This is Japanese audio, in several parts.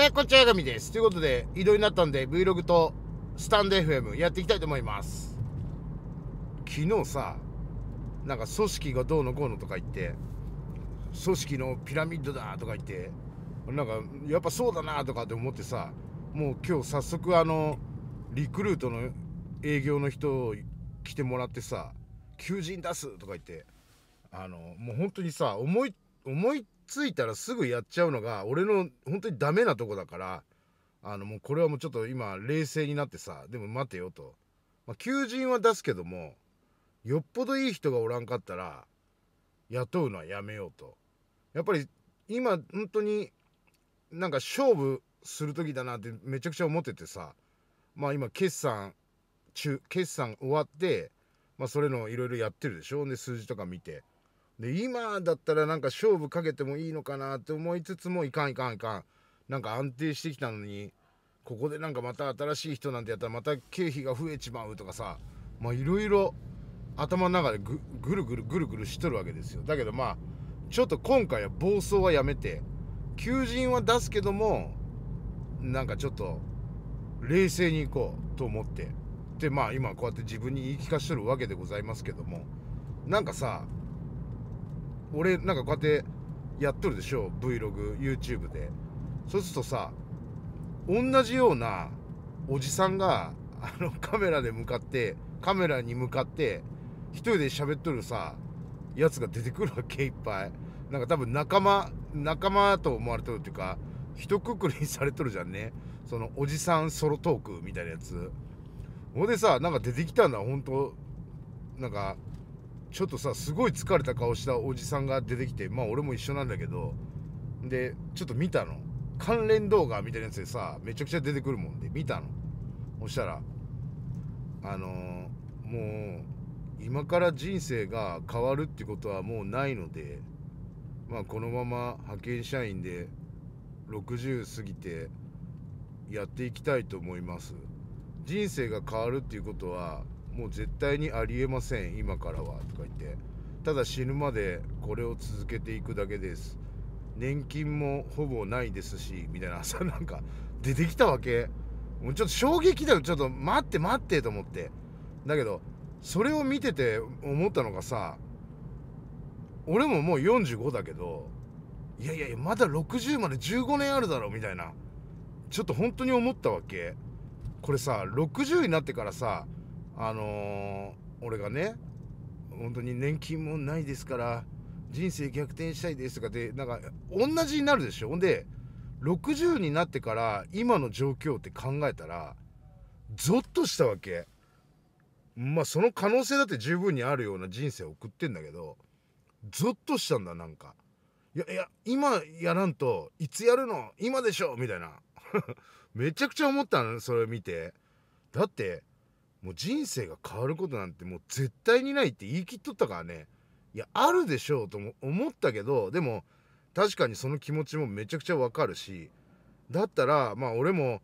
えー、こちは、やです。ということで、移動になったんで、Vlog とスタンド FM やっていきたいと思います。昨日さ、なんか組織がどうのこうのとか言って、組織のピラミッドだとか言って、なんかやっぱそうだなとかって思ってさ、もう今日早速あの、リクルートの営業の人来てもらってさ、求人出すとか言って、あの、もう本当にさ、思い、思いついたらすぐやっちゃうのが俺の本当にダメなとこだからあのもうこれはもうちょっと今冷静になってさでも待てよと、まあ、求人は出すけどもよっぽどいい人がおらんかったら雇うのはやめようとやっぱり今本当になんか勝負する時だなってめちゃくちゃ思っててさまあ今決算中決算終わって、まあ、それのいろいろやってるでしょで数字とか見て。で今だったらなんか勝負かけてもいいのかなって思いつつもいかんいかんいかんなんか安定してきたのにここでなんかまた新しい人なんてやったらまた経費が増えちまうとかさまあいろいろ頭の中でぐぐるぐるぐるぐるしとるわけですよだけどまあちょっと今回は暴走はやめて求人は出すけどもなんかちょっと冷静にいこうと思ってでまあ今こうやって自分に言い聞かしとるわけでございますけどもなんかさ俺なんかこうやってやっとるでしょ VlogYouTube でそうするとさ同じようなおじさんがあのカメラで向かってカメラに向かって1人で喋っとるさやつが出てくるわけいっぱいなんか多分仲間仲間と思われとるっていうか一括りにされとるじゃんねそのおじさんソロトークみたいなやつほんでさなんか出てきたんだ本当なんかちょっとさすごい疲れた顔したおじさんが出てきてまあ俺も一緒なんだけどでちょっと見たの関連動画みたいなやつでさめちゃくちゃ出てくるもんで見たのそしたらあのー、もう今から人生が変わるってことはもうないのでまあこのまま派遣社員で60過ぎてやっていきたいと思います人生が変わるっていうことはもう絶対にありえません今からは」とか言って「ただ死ぬまでこれを続けていくだけです」年金もほぼないですしみたいな朝なんか出てきたわけもうちょっと衝撃だよちょっと待って待ってと思ってだけどそれを見てて思ったのがさ俺ももう45だけどいやいやいやまだ60まで15年あるだろみたいなちょっと本当に思ったわけこれさ60になってからさあのー、俺がね本当に年金もないですから人生逆転したいですとかでなんか同じになるでしょほんで60になってから今の状況って考えたらゾッとしたわけまあその可能性だって十分にあるような人生を送ってんだけどゾッとしたんだなんかいやいや今やらんといつやるの今でしょみたいな めちゃくちゃ思ったのそれ見てだってもう人生が変わることなんてもう絶対にないって言い切っとったからねいやあるでしょうと思ったけどでも確かにその気持ちもめちゃくちゃわかるしだったらまあ俺も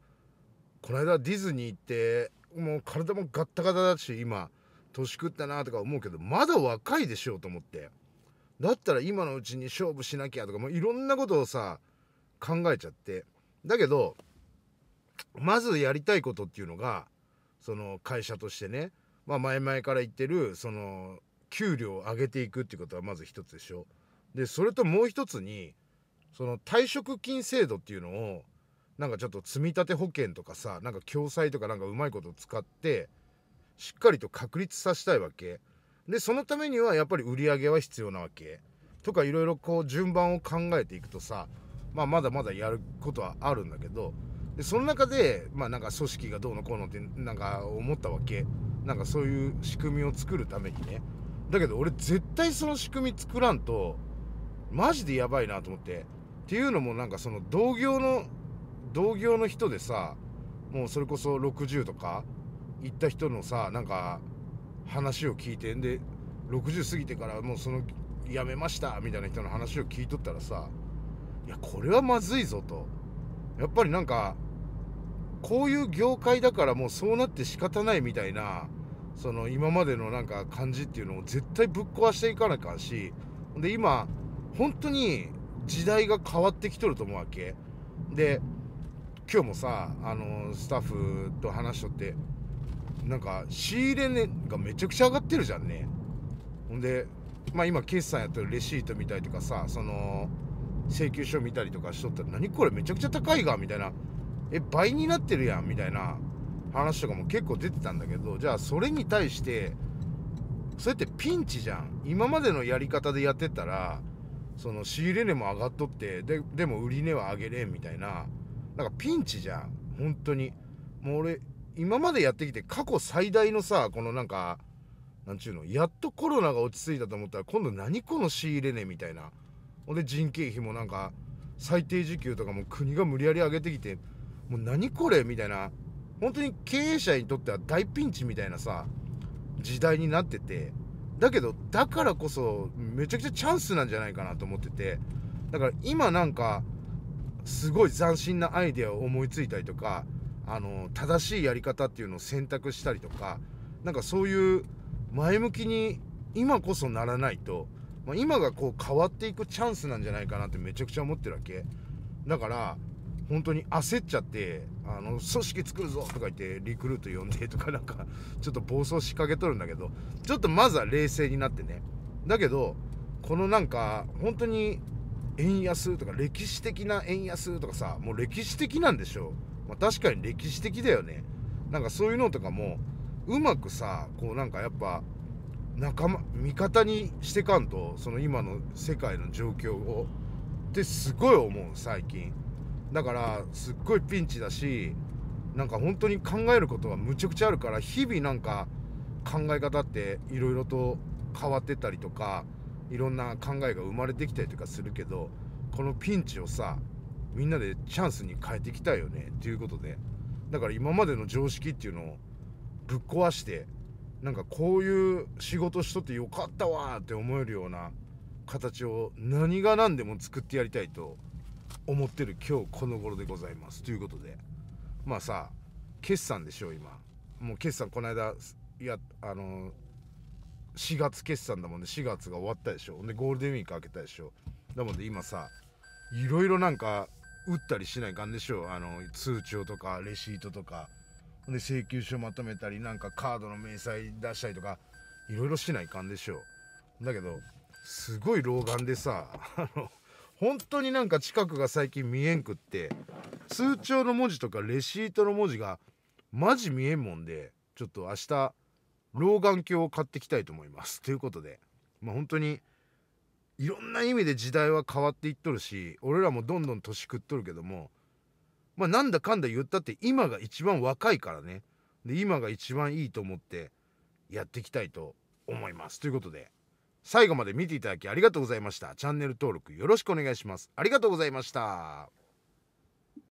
この間ディズニー行ってもう体もガッタガタだし今年食ったなとか思うけどまだ若いでしょうと思ってだったら今のうちに勝負しなきゃとかもういろんなことをさ考えちゃってだけどまずやりたいことっていうのがその会社としてね、まあ、前々から言ってるその給料を上げていくってことはまず一つでしょ。でそれともう一つにその退職金制度っていうのをなんかちょっと積立保険とかさなんか共済とかなんかうまいことを使ってしっかりと確立させたいわけでそのためにはやっぱり売り上げは必要なわけとかいろいろこう順番を考えていくとさまあまだまだやることはあるんだけどでその中でまあなんか組織がどうのこうのってなんか思ったわけなんかそういう仕組みを作るためにねだけど俺絶対その仕組み作らんとマジでやばいなと思ってっていうのもなんかその同業の同業の人でさもうそれこそ60とか行った人のさなんか話を聞いてんで60過ぎてからもうその辞めましたみたいな人の話を聞いとったらさいやこれはまずいぞとやっぱりなんかこういう業界だからもうそうなって仕方ないみたいなその今までのなんか感じっていうのを絶対ぶっ壊していかなあかんしで今本当に時代が変わってきとると思うわけで今日もさあのスタッフと話しとってなんか仕入れ値がめちゃくちゃ上がってるじゃんねほんでまあ今決算やってるレシート見たりとかさその請求書見たりとかしとったら何これめちゃくちゃ高いがみたいなえ、倍になってるやん、みたいな話とかも結構出てたんだけど、じゃあそれに対して、それってピンチじゃん。今までのやり方でやってたら、その仕入れ値も上がっとって、で、でも売り値は上げれんみたいな、なんかピンチじゃん。本当に。もう俺、今までやってきて過去最大のさ、このなんか、なんちゅうの、やっとコロナが落ち着いたと思ったら、今度何この仕入れ値みたいな。ほんで人件費もなんか、最低時給とかも国が無理やり上げてきて、もう何これみたいな本当に経営者にとっては大ピンチみたいなさ時代になっててだけどだからこそめちゃくちゃチャンスなんじゃないかなと思っててだから今なんかすごい斬新なアイデアを思いついたりとかあの正しいやり方っていうのを選択したりとかなんかそういう前向きに今こそならないと、まあ、今がこう変わっていくチャンスなんじゃないかなってめちゃくちゃ思ってるわけだから本当に焦っちゃってあの組織作るぞとか言ってリクルート呼んでとかなんか ちょっと暴走しかけとるんだけどちょっとまずは冷静になってねだけどこのなんか本当に円安とか歴史的な円安とかさもう歴史的なんでしょう、まあ、確かに歴史的だよねなんかそういうのとかもうまくさこうなんかやっぱ仲間味方にしてかんとその今の世界の状況をってすごい思う最近。だからすっごいピンチだしなんか本当に考えることはむちゃくちゃあるから日々なんか考え方っていろいろと変わってたりとかいろんな考えが生まれてきたりとかするけどこのピンチをさみんなでチャンスに変えてきたよねっていうことでだから今までの常識っていうのをぶっ壊してなんかこういう仕事しとってよかったわって思えるような形を何が何でも作ってやりたいと思ってる今日この頃でございますということでまあさ決算でしょ今もう決算この間いやあの4月決算だもんね4月が終わったでしょでゴールデンウィーク明けたでしょだもんで今さいろいろなんか打ったりしないかんでしょあの通帳とかレシートとかで請求書まとめたりなんかカードの明細出したりとかいろいろしないかんでしょだけどすごい老眼でさあの本当になんか近くが最近見えんくって通帳の文字とかレシートの文字がマジ見えんもんでちょっと明日老眼鏡を買ってきたいと思います。ということで、まあ、本当にいろんな意味で時代は変わっていっとるし俺らもどんどん年食っとるけども、まあ、なんだかんだ言ったって今が一番若いからねで今が一番いいと思ってやっていきたいと思います。ということで。最後まで見ていただきありがとうございましたチャンネル登録よろしくお願いしますありがとうございました